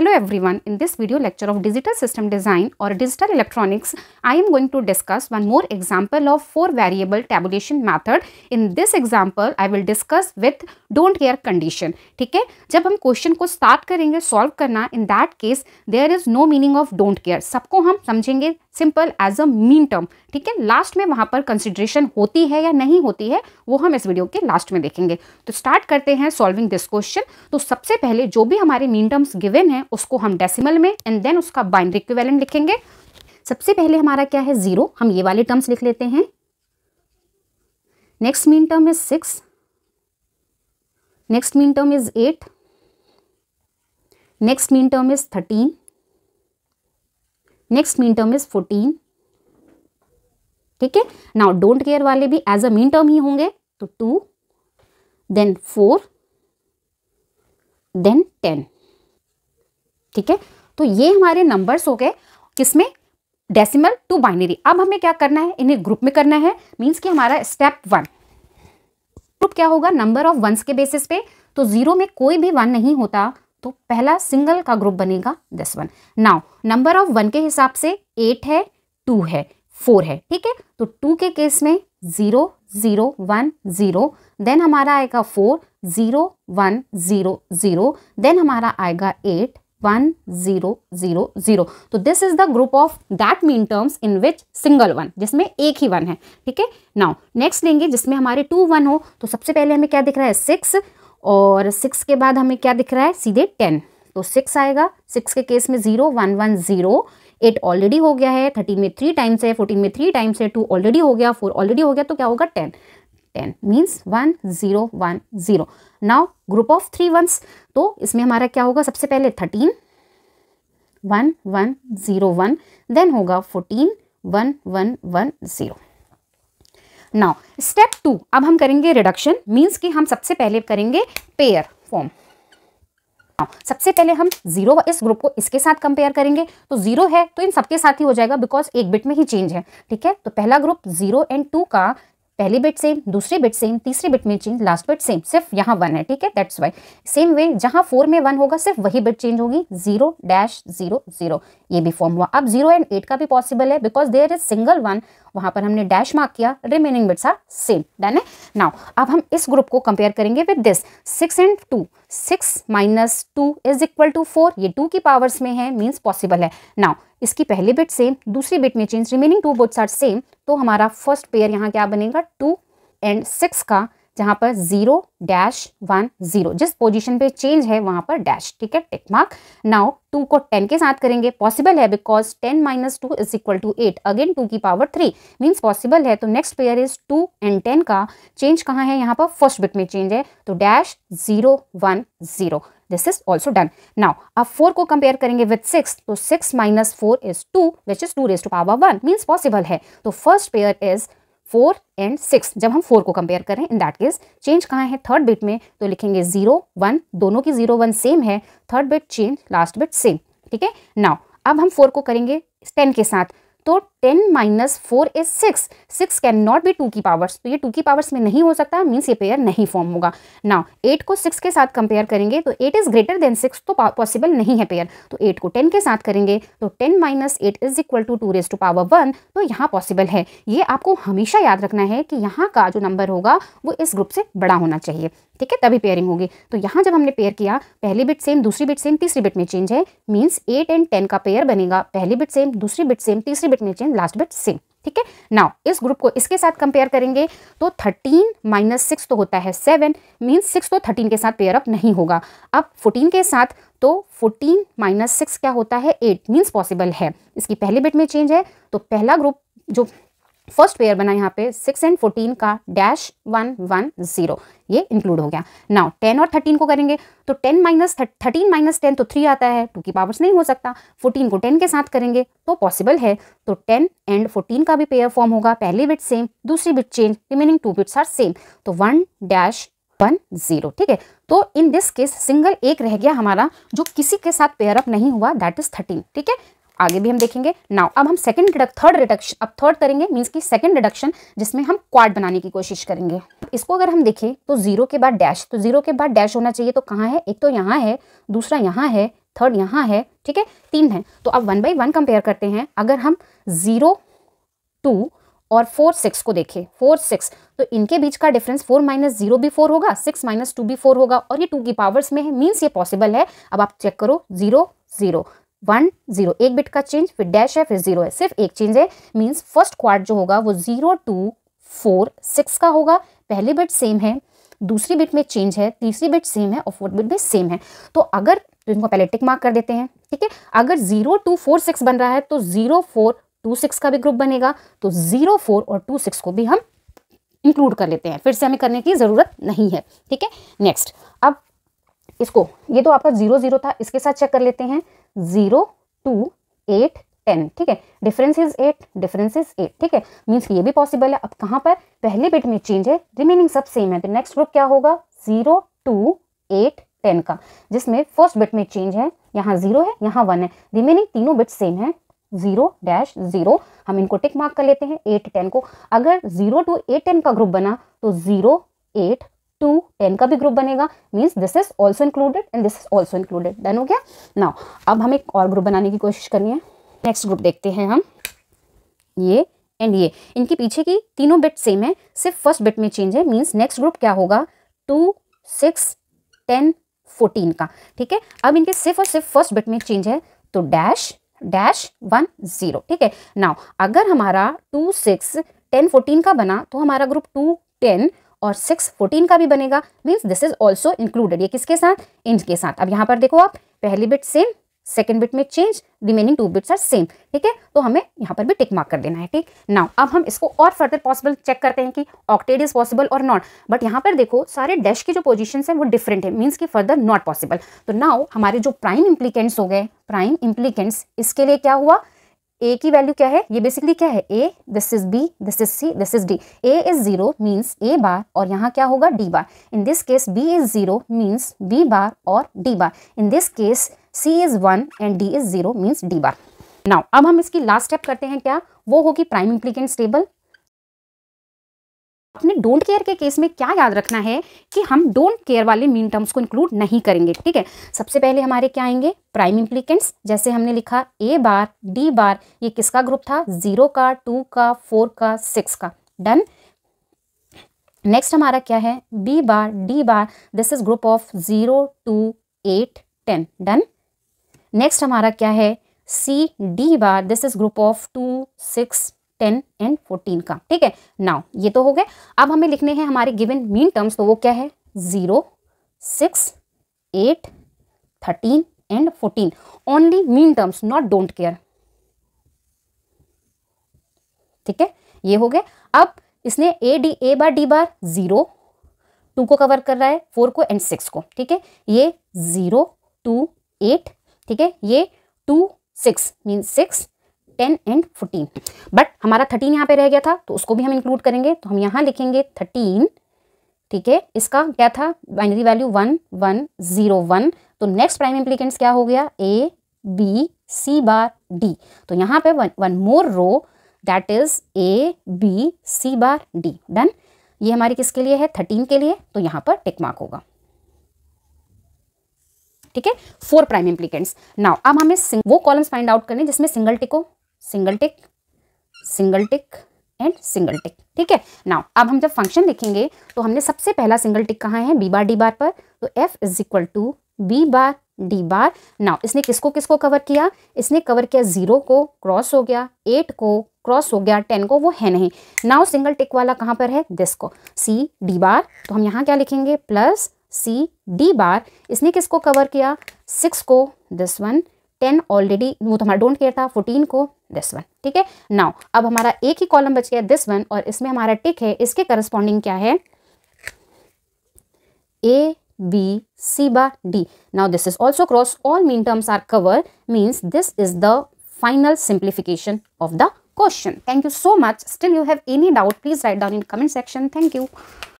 Hello everyone, in this video lecture of Digital System Design or Digital Electronics, I am going to discuss one more example of four variable tabulation method. In this example, I will discuss with don't care condition. ठीक है जब हम question को start करेंगे solve करना in that case there is no meaning of don't care सबको हम समझेंगे simple as a min term ठीक है लास्ट में वहां पर कंसिडरेशन होती है या नहीं होती है वो हम इस वीडियो के लास्ट में देखेंगे तो स्टार्ट करते हैं सॉल्विंग दिस क्वेश्चन तो सबसे पहले जो भी हमारे मीन टर्म्स गिवन है उसको हम डेसिमल में एंड देन उसका बाइनरी इक्विवेलेंट लिखेंगे सबसे पहले हमारा क्या है ज़ीरो हम ये वाले टर्म्स लिख लेते हैं next min term is six next min term is eight next min term is thirteen next min term is fourteen ठीक है नाउ डोंट केयर वाले भी एज अ मीन टर्म ही होंगे तो two then four then ten ठीक है तो ये हमारे नंबर्स हो गए किसमें डेसिमल टू बाइनरी अब हमें क्या करना है इन्हें ग्रुप में करना है मींस कि हमारा स्टेप वन ग्रुप क्या होगा नंबर ऑफ वंस के बेसिस पे तो जीरो में कोई भी वन नहीं होता तो पहला सिंगल का ग्रुप बनेगा दस one now number of one के हिसाब से एट है टू है फोर है ठीक है तो टू के केस में zero zero one zero then हमारा आएगा four zero one zero zero then हमारा आएगा eight one zero zero zero तो this is the group of that min terms in which single one जिसमें एक ही वन है ठीक है नाउ नेक्स्ट लेंगे जिसमें हमारे टू वन हो तो सबसे पहले हमें क्या दिख रहा है सिक्स और सिक्स के बाद हमें क्या दिख रहा है सीधे टेन तो सिक्स आएगा सिक्स के केस में zero one one zero eight already हो गया है थर्टीन में थ्री टाइम्स है फोर्टीन में थ्री टाइम्स है टू ऑलरेडी हो गया फोर ऑलरेडी हो गया तो क्या होगा ten ten means one zero one zero now group of three ones तो इसमें हमारा क्या होगा सबसे पहले thirteen one one zero one then होगा fourteen one one one zero now step two अब हम करेंगे रिडक्शन मीन्स कि हम सबसे पहले करेंगे पेयर फॉर्म सबसे पहले हम जीरो इस ग्रुप को इसके साथ कंपेयर करेंगे तो जीरो है तो इन सबके साथ ही हो जाएगा बिकॉज एक बिट में ही चेंज है ठीक है तो पहला ग्रुप जीरो एंड टू का पहली बिट सेम दूसरी बिट सेम तीसरी बिट में चेंज लास्ट बिट सेम सिर्फ यहाँ वन है ठीक है दैट्स वाई सेम वे जहाँ फोर में वन होगा सिर्फ वही बिट चेंज होगी जीरो डैश जीरो जीरो ये भी फॉर्म हुआ अब जीरो एंड एट का भी पॉसिबल है because there is single one वहाँ पर हमने डैश मार्क किया remaining bits are same done है नाउ अब हम इस ग्रुप को कंपेयर करेंगे with this six and two six minus two is equal to four ये टू की पावर्स में है मीन्स पॉसिबल है नाउ इसकी पहली बिट सेम दूसरी बिट में change remaining two bits are same तो हमारा फर्स्ट पेयर यहाँ क्या बनेगा टू एंड सिक्स का जहां पर जीरो डैश वन जीरो जिस पोजीशन पे चेंज है वहां पर डैश ठीक है टिक मार्क नाउ टू को टेन के साथ करेंगे पॉसिबल है because ten minus two is equal to eight again two की पावर थ्री मीन्स पॉसिबल है तो next pair is two and ten का चेंज कहाँ है यहाँ पर फर्स्ट बिट में चेंज है तो dash zero one zero this is also done now अब फोर को कंपेयर करेंगे विद सिक्स तो six minus four is two which is two raise to power one means possible है तो first pair is four and six जब हम four को compare करें इन दैट केस चेंज कहाँ है थर्ड बिट में तो लिखेंगे जीरो वन दोनों की जीरो वन सेम है third bit change last bit same ठीक है नाउ अब हम फोर को करेंगे टेन के साथ तो ten minus four is six six can not be two की पावर्स तो ये टू की पावर्स में नहीं हो सकता मीन्स ये पेयर नहीं फॉर्म होगा नाउ एट को सिक्स के साथ कंपेयर करेंगे तो eight is greater than six तो पॉसिबल नहीं है पेयर तो एट को टेन के साथ करेंगे तो ten minus eight is equal to two raise to power one तो यहाँ पॉसिबल है ये आपको हमेशा याद रखना है कि यहाँ का जो नंबर होगा वो इस ग्रुप से बड़ा होना चाहिए ठीक है तभी पेयरिंग होगी तो यहाँ जब हमने पेयर किया पहली बिट सेम दूसरी बिट सेम तीसरी बिट में चेंज है मीन्स एट एंड टेन का पेयर बनेगा पहली बिट सेम दूसरी बिट सेम तीसरी बिट में change and last bit same ठीक है नाउ इस ग्रुप को इसके साथ कंपेयर करेंगे तो थर्टीन माइनस सिक्स तो होता है सेवन मीन्स सिक्स तो थर्टीन के साथ पेयर अप नहीं होगा अब फोर्टीन के साथ तो फोर्टीन माइनस सिक्स क्या होता है एट मीन्स पॉसिबल है इसकी पहली बिट में चेंज है तो पहला ग्रुप जो फर्स्ट पेयर बना यहाँ पे सिक्स एंड फोर्टीन का डैश वन वन जीरो ये इंक्लूड हो गया नाउ टेन और थर्टीन को करेंगे तो ten minus thirteen minus ten तो थ्री आता है टू की पावर्स नहीं हो सकता फोर्टीन को टेन के साथ करेंगे तो पॉसिबल है तो टेन एंड फोर्टीन का भी पेयर फॉर्म होगा पहली बिट सेम दूसरी bit change remaining two bits are same तो वन डैश वन जीरो ठीक है तो इन दिस केस सिंगल एक रह गया हमारा जो किसी के साथ पेयरअप नहीं हुआ दैट इज थर्टीन ठीक है आगे भी हम देखेंगे नाउ अब हम सेकंड थर्ड रिडक्शन अब थर्ड करेंगे मींस की सेकंड डिडक्शन जिसमें हम क्वाड बनाने की कोशिश करेंगे इसको अगर हम देखें तो जीरो के बाद डैश तो जीरो के बाद डैश होना चाहिए तो कहाँ है एक तो यहाँ है दूसरा यहाँ है थर्ड यहाँ है ठीक है तीन है तो अब वन बाई वन कंपेयर करते हैं अगर हम ज़ीरो टू और फोर सिक्स को देखें फोर सिक्स तो इनके बीच का डिफरेंस फोर माइनस जीरो भी फोर होगा सिक्स माइनस टू भी फोर होगा और ये टू की पावर्स में है मीन्स ये पॉसिबल है अब आप चेक करो जीरो जीरो वन जीरो एक बिट का चेंज फिर डैश है फिर जीरो है सिर्फ एक चेंज है मीन्स फर्स्ट क्वार्ट जो होगा वो जीरो टू फोर सिक्स का होगा पहली बिट सेम है दूसरी बिट में चेंज है तीसरी बिट सेम है और फोर्थ बिट में सेम है तो अगर तो इनको पहले टिक मार्क कर देते हैं ठीक है अगर जीरो टू फोर सिक्स बन रहा है तो जीरो फोर टू सिक्स का भी ग्रुप बनेगा तो जीरो फोर और टू सिक्स को भी हम इंक्लूड कर लेते हैं फिर से हमें करने की ज़रूरत नहीं है ठीक है नेक्स्ट अब इसको ये तो आपका जीरो जीरो था इसके साथ चेक कर लेते हैं जीरो टू एट टेन ठीक है difference is eight difference is eight ठीक है मीन्स ये भी पॉसिबल है अब कहाँ पर पहले बिट में चेंज है रिमेनिंग सब सेम है तो नेक्स्ट ग्रुप क्या होगा जीरो टू एट टेन का जिसमें फर्स्ट बिट में चेंज है यहाँ जीरो है यहाँ वन है रिमेनिंग तीनों बिट सेम है जीरो डैश जीरो हम इनको टिक मार्क कर लेते हैं एट टेन को अगर जीरो टू एट टेन का ग्रुप बना तो जीरो एट टू टेन का भी ग्रुप बनेगा means this is also included and this is also included done हो गया नाउ अब हम एक और ग्रुप बनाने की कोशिश करनी है नेक्स्ट ग्रुप देखते हैं हम ये एंड ये इनके पीछे की तीनों बिट सेम है सिर्फ फर्स्ट बिट में चेंज है मीन्स नेक्स्ट ग्रुप क्या होगा टू सिक्स टेन फोर्टीन का ठीक है अब इनके सिर्फ और सिर्फ फर्स्ट बिट में चेंज है तो डैश डैश वन जीरो ठीक है नाउ अगर हमारा टू सिक्स टेन फोर्टीन का बना तो हमारा ग्रुप टू टेन और सिक्स फोर्टीन का भी बनेगा means this is also included ये किसके साथ के साथ अब यहाँ पर देखो आप पहली बिट सेम सेकेंड बिट में change remaining two bits are same ठीक है तो हमें यहाँ पर भी टिक मार्क कर देना है ठीक नाउ अब हम इसको और फर्दर पॉसिबल चेक करते हैं कि ऑक्टेड इज पॉसिबल और नॉट बट यहाँ पर देखो सारे डैश की जो पोजीशंस हैं वो डिफरेंट है मीन्स कि फर्दर नॉट पॉसिबल तो नाउ हमारे जो प्राइम इम्प्लीकेंट्स हो गए प्राइम इम्प्लीकेंट्स इसके लिए क्या हुआ ए की वैल्यू क्या है ये बेसिकली क्या है A this is B this is C this is D A is zero means A bar और यहाँ क्या होगा D bar in this case B is zero means B bar और D bar in this case C is one and D is zero means D bar now अब हम इसकी last step करते हैं क्या वो होगी प्राइम इम्प्लीकेंट स्टेबल अपने डोंट केयर के केस में क्या याद रखना है कि हम डोंट केयर वाले मीन टर्म्स को इंक्लूड नहीं करेंगे ठीक है सबसे पहले हमारे क्या आएंगे प्राइम इम्प्लीकेंट्स जैसे हमने लिखा ए बार डी बार ये किसका ग्रुप था जीरो का टू का फोर का सिक्स का डन नेक्स्ट हमारा क्या है B bar D bar this is group of zero two eight ten done next हमारा क्या है C D bar this is group of two six ten and fourteen का ठीक है नाउ ये तो हो गए अब हमें लिखने हैं हमारे गिवन मीन टर्म्स तो वो क्या है zero six eight thirteen and fourteen only min terms not don't care ठीक है ये हो गए अब इसने A D A bar D bar zero two को कवर कर रहा है फोर को एंड सिक्स को ठीक है ये ज़ीरो टू एट ठीक है ये two six mean six ten and fourteen but हमारा थर्टीन यहाँ पे रह गया था तो उसको भी हम इंक्लूड करेंगे तो हम यहाँ लिखेंगे थर्टीन ठीक है इसका क्या था binary value one one zero one तो नेक्स्ट प्राइम इम्प्लीकेंट्स क्या हो गया ए बी सी बार डी तो यहाँ पे one more row that is A B C bar D done ये हमारी किसके लिए है थर्टीन के लिए तो यहाँ पर टिक मार्क होगा ठीक है फोर प्राइम इम्प्लीकेंट्स नाउ अब हमें वो कॉलम्स फाइंड आउट करने जिसमें सिंगल टिक हो single tick single tick and single tick ठीक है नाउ अब हम जब फंक्शन लिखेंगे तो हमने सबसे पहला सिंगल टिक कहा है बी बार डी बार पर तो F is equal to B bar D bar now इसने किसको किसको कवर किया इसने कवर किया जीरो को क्रॉस हो गया एट को क्रॉस हो गया टेन को वो है नहीं नाउ सिंगल टिक वाला कहाँ पर है दिस को सी डी बार तो हम यहाँ क्या लिखेंगे प्लस सी डी बार इसने किसको कवर किया सिक्स को दिस वन टेन ऑलरेडी वो तो हमारा डोंट केयर था फोर्टीन को दिस वन ठीक है नाउ अब हमारा एक ही कॉलम बच गया दिस वन और इसमें हमारा टिक है इसके करस्पॉन्डिंग क्या है ए B, C bar, D. Now this is also crossed. All mean terms are covered. Means this is the final simplification of the question. Thank you so much. Still you have any doubt, please write down in comment section. Thank you.